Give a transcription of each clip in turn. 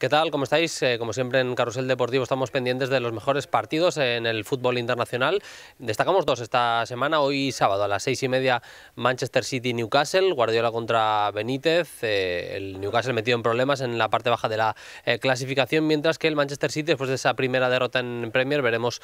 ¿Qué tal? ¿Cómo estáis? Eh, como siempre en Carrusel Deportivo estamos pendientes de los mejores partidos en el fútbol internacional. Destacamos dos esta semana, hoy sábado a las seis y media Manchester City-Newcastle, Guardiola contra Benítez, eh, el Newcastle metido en problemas en la parte baja de la eh, clasificación, mientras que el Manchester City después de esa primera derrota en Premier veremos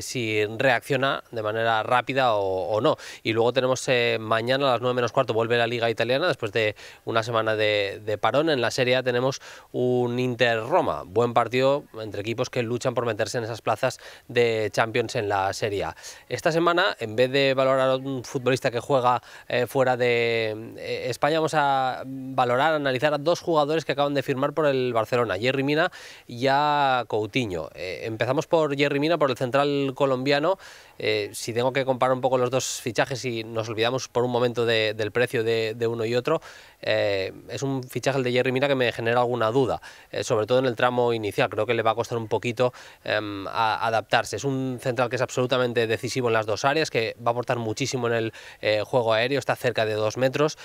si reacciona de manera rápida o, no. Y luego tenemos mañana a las nueve menos cuarto vuelve la Liga Italiana después de una semana de, parón. En la Serie tenemos un Inter-Roma. Buen partido entre equipos que luchan por meterse en esas plazas de Champions en la Serie A. Esta semana, en vez de valorar a un futbolista que juega eh, fuera de eh, España, vamos a valorar, analizar a dos jugadores que acaban de firmar por el Barcelona, Jerry Mina y a Coutinho. Eh, empezamos por Jerry Mina, por el central colombiano. si tengo que comparar un poco los dos fichajes y nos olvidamos por un momento del precio de, de uno y otro, es un fichaje el de Jerry Mina que me genera alguna duda. Eh, sobre todo en el tramo inicial. Creo que le va a costar un poquito em, adaptarse. Es un central que es absolutamente decisivo en las dos áreas, que va a aportar muchísimo en el eh, juego aéreo, está cerca de dos metros,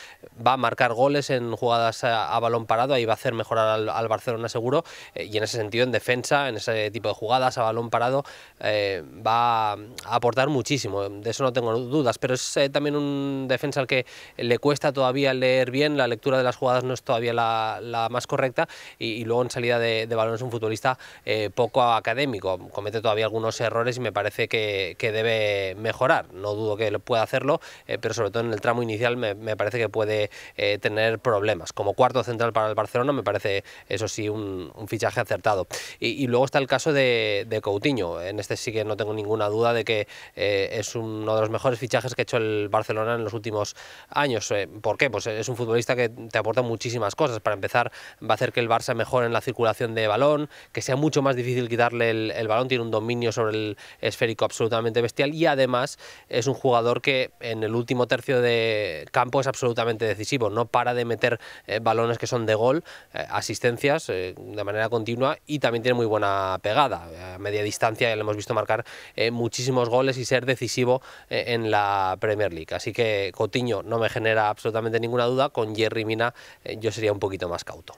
va a marcar goles en jugadas a, balón parado, ahí va a hacer mejorar al, Barcelona seguro, eh, y en ese sentido, en defensa, en ese tipo de jugadas a balón parado, va a aportar muchísimo, de eso no tengo dudas, pero es también un defensa al que le cuesta todavía leer bien, la lectura de las jugadas no es todavía la, más correcta, y, luego en salida de, de balón es un futbolista eh, poco académico, comete todavía algunos errores y me parece que, debe mejorar. No dudo que pueda hacerlo, eh, pero sobre todo en el tramo inicial me, parece que puede eh, tener problemas. Como cuarto central para el Barcelona me parece, eso sí, un, fichaje acertado. Y, luego está el caso de, Coutinho. En este sí que no tengo ninguna duda de que es uno de los mejores fichajes que ha hecho el Barcelona en los últimos años. ¿Por qué? Pues es un futbolista que te aporta muchísimas cosas. Para empezar, va a hacer que el Barça mejore en la circulación de balón, que sea mucho más difícil quitarle el, balón, tiene un dominio sobre el esférico absolutamente bestial y además es un jugador que en el último tercio de campo es absolutamente decisivo, no para de meter eh, balones que son de gol, eh, asistencias eh, de manera continua y también tiene muy buena pegada. A media distancia ya le hemos visto marcar muchísimos goles y ser decisivo en la Premier League. Así que Cotiño no me genera absolutamente ninguna duda, con Jerry Mina yo sería un poquito más cauto.